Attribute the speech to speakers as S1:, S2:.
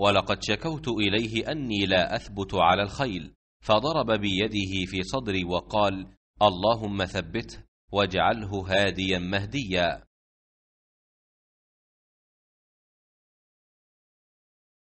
S1: ولقد شكوت إليه أني لا أثبت على الخيل فضرب بيده في صدري وقال اللهم ثبته واجعله هاديا مهديا